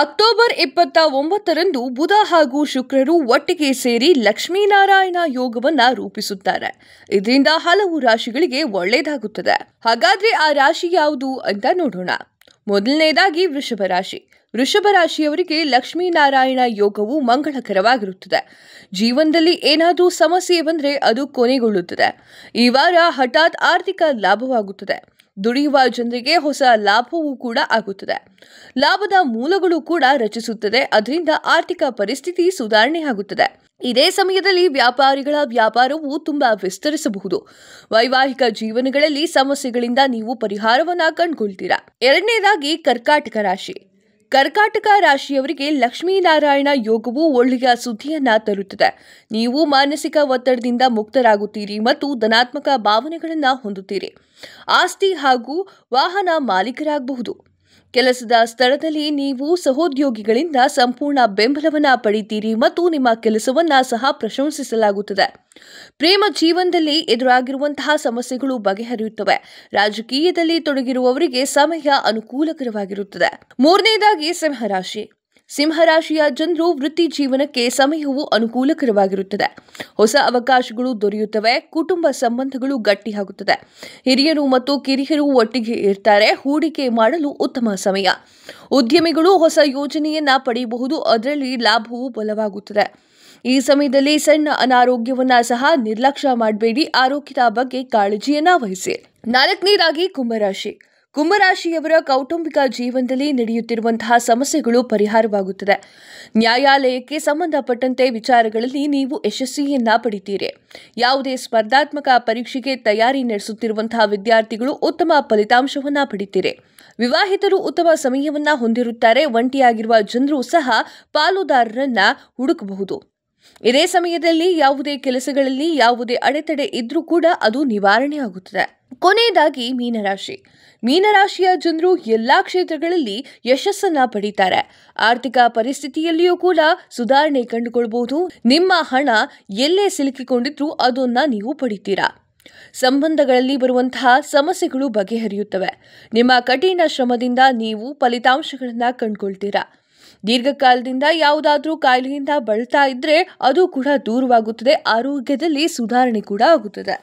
October ಇಪ್ಪತ್ತ ಒಂಬತ್ತರಂದು ಬುಧ ಹಾಗೂ ಶುಕ್ರರು ಒಟ್ಟಿಗೆ ಸೇರಿ ಲಕ್ಷ್ಮೀನಾರಾಯಣ ಯೋಗವನ್ನ ರೂಪಿಸುತ್ತಾರೆ ಇದರಿಂದ ಹಲವು ರಾಶಿಗಳಿಗೆ ಒಳ್ಳೆಯದಾಗುತ್ತದೆ ಹಾಗಾದ್ರೆ ಆ ರಾಶಿ ಯಾವುದು ಅಂತ ನೋಡೋಣ ಮೊದಲನೇದಾಗಿ ವೃಷಭ ರಾಶಿ ವೃಷಭ ರಾಶಿಯವರಿಗೆ ಲಕ್ಷ್ಮೀನಾರಾಯಣ ಯೋಗವು ಮಂಗಳಕರವಾಗಿರುತ್ತದೆ ಜೀವನದಲ್ಲಿ ಏನಾದರೂ ಸಮಸ್ಯೆ ಬಂದರೆ ಅದು ಕೊನೆಗೊಳ್ಳುತ್ತದೆ ಈ ವಾರ ಹಠಾತ್ ಆರ್ಥಿಕ ಲಾಭವಾಗುತ್ತದೆ ದುಡಿಯುವ ಜನರಿಗೆ ಹೊಸ ಲಾಭವೂ ಕೂಡ ಆಗುತ್ತದೆ ಲಾಭದ ಮೂಲಗಳು ಕೂಡ ರಚಿಸುತ್ತದೆ ಅದರಿಂದ ಆರ್ಥಿಕ ಪರಿಸ್ಥಿತಿ ಸುಧಾರಣೆ ಆಗುತ್ತದೆ ಇದೇ ಸಮಯದಲ್ಲಿ ವ್ಯಾಪಾರಿಗಳ ವ್ಯಾಪಾರವು ತುಂಬಾ ವಿಸ್ತರಿಸಬಹುದು ವೈವಾಹಿಕ ಜೀವನಗಳಲ್ಲಿ ಸಮಸ್ಯೆಗಳಿಂದ ನೀವು ಪರಿಹಾರವನ್ನ ಕಂಡುಕೊಳ್ತೀರಾ ಎರಡನೇದಾಗಿ ಕರ್ಕಾಟಕ ರಾಶಿ ಕರ್ಕಾಟಕ ರಾಶಿಯವರಿಗೆ ಲಕ್ಷ್ಮೀನಾರಾಯಣ ಯೋಗವು ಒಳ್ಳೆಯ ಸುದ್ದಿಯನ್ನ ತರುತ್ತದೆ ನೀವು ಮಾನಸಿಕ ಒತ್ತಡದಿಂದ ಮುಕ್ತರಾಗುತ್ತೀರಿ ಮತ್ತು ಧನಾತ್ಮಕ ಭಾವನೆಗಳನ್ನು ಹೊಂದುತ್ತೀರಿ ಆಸ್ತಿ ಹಾಗೂ ವಾಹನ ಮಾಲೀಕರಾಗಬಹುದು ಕೆಲಸದ ಸ್ಥಳದಲ್ಲಿ ನೀವು ಸಹೋದ್ಯೋಗಿಗಳಿಂದ ಸಂಪೂರ್ಣ ಬೆಂಬಲವನ್ನು ಪಡಿತೀರಿ ಮತ್ತು ನಿಮ್ಮ ಕೆಲಸವನ್ನು ಸಹ ಪ್ರಶಂಸಿಸಲಾಗುತ್ತದೆ ಪ್ರೇಮ ಜೀವನದಲ್ಲಿ ಎದುರಾಗಿರುವಂತಹ ಸಮಸ್ಯೆಗಳು ಬಗೆಹರಿಯುತ್ತವೆ ರಾಜಕೀಯದಲ್ಲಿ ತೊಡಗಿರುವವರಿಗೆ ಸಮಯ ಅನುಕೂಲಕರವಾಗಿರುತ್ತದೆ ಮೂರನೇದಾಗಿ ಸಿಂಹರಾಶಿ ಸಿಂಹರಾಶಿಯ ಜನರು ವೃತ್ತಿ ಜೀವನಕ್ಕೆ ಸಮಯವು ಅನುಕೂಲಕರವಾಗಿರುತ್ತದೆ ಹೊಸ ಅವಕಾಶಗಳು ದೊರೆಯುತ್ತವೆ ಕುಟುಂಬ ಸಂಬಂಧಗಳು ಗಟ್ಟಿಯಾಗುತ್ತದೆ ಹಿರಿಯರು ಮತ್ತು ಕಿರಿಯರು ಒಟ್ಟಿಗೆ ಇರ್ತಾರೆ ಹೂಡಿಕೆ ಮಾಡಲು ಉತ್ತಮ ಸಮಯ ಉದ್ಯಮಿಗಳು ಹೊಸ ಯೋಜನೆಯನ್ನ ಪಡೆಯಬಹುದು ಅದರಲ್ಲಿ ಲಾಭವು ಬಲವಾಗುತ್ತದೆ ಈ ಸಮಯದಲ್ಲಿ ಸಣ್ಣ ಅನಾರೋಗ್ಯವನ್ನ ಸಹ ನಿರ್ಲಕ್ಷ್ಯ ಮಾಡಬೇಡಿ ಆರೋಗ್ಯದ ಬಗ್ಗೆ ಕಾಳಜಿಯನ್ನ ವಹಿಸಿ ನಾಲ್ಕನೇದಾಗಿ ಕುಂಭರಾಶಿ ಕುಂಭರಾಶಿಯವರ ಕೌಟುಂಬಿಕ ಜೀವನದಲ್ಲಿ ನಡೆಯುತ್ತಿರುವಂತಹ ಸಮಸ್ಯೆಗಳು ಪರಿಹಾರವಾಗುತ್ತದೆ ನ್ಯಾಯಾಲಯಕ್ಕೆ ಸಂಬಂಧಪಟ್ಟಂತೆ ವಿಚಾರಗಳಲ್ಲಿ ನೀವು ಯಶಸ್ವಿಯನ್ನ ಪಡಿತೀರಿ ಯಾವುದೇ ಸ್ಪರ್ಧಾತ್ಮಕ ಪರೀಕ್ಷೆಗೆ ತಯಾರಿ ನಡೆಸುತ್ತಿರುವಂತಹ ವಿದ್ಯಾರ್ಥಿಗಳು ಉತ್ತಮ ಫಲಿತಾಂಶವನ್ನ ಪಡಿತೀರಿ ವಿವಾಹಿತರು ಉತ್ತಮ ಸಮಯವನ್ನ ಹೊಂದಿರುತ್ತಾರೆ ಒಂಟಿಯಾಗಿರುವ ಜನರು ಸಹ ಪಾಲುದಾರರನ್ನ ಹುಡುಕಬಹುದು ಇದೇ ಸಮಯದಲ್ಲಿ ಯಾವುದೇ ಕೆಲಸಗಳಲ್ಲಿ ಯಾವುದೇ ಅಡೆತಡೆ ಇದ್ರೂ ಕೂಡ ಅದು ನಿವಾರಣೆ ಆಗುತ್ತದೆ ಕೊನೆಯದಾಗಿ ಮೀನರಾಶಿ ಮೀನರಾಶಿಯ ಜನರು ಎಲ್ಲಾ ಕ್ಷೇತ್ರಗಳಲ್ಲಿ ಯಶಸ್ಸನ್ನ ಪಡೀತಾರೆ ಆರ್ಥಿಕ ಪರಿಸ್ಥಿತಿಯಲ್ಲಿಯೂ ಕೂಡ ಸುಧಾರಣೆ ಕಂಡುಕೊಳ್ಬಹುದು ನಿಮ್ಮ ಹಣ ಎಲ್ಲೇ ಸಿಲುಕಿಕೊಂಡಿದ್ರೂ ಅದನ್ನ ನೀವು ಪಡಿತೀರಾ ಸಂಬಂಧಗಳಲ್ಲಿ ಬರುವಂತಹ ಸಮಸ್ಯೆಗಳು ಬಗೆಹರಿಯುತ್ತವೆ ನಿಮ್ಮ ಕಠಿಣ ಶ್ರಮದಿಂದ ನೀವು ಫಲಿತಾಂಶಗಳನ್ನು ಕಂಡುಕೊಳ್ತೀರಾ ದೀರ್ಘಕಾಲದಿಂದ ಯಾವುದಾದ್ರೂ ಕಾಯಿಲೆಯಿಂದ ಬಳತಾ ಇದ್ದರೆ ಅದು ಕೂಡ ದೂರವಾಗುತ್ತದೆ ಆರೋಗ್ಯದಲ್ಲಿ ಸುಧಾರಣೆ ಕೂಡ ಆಗುತ್ತದೆ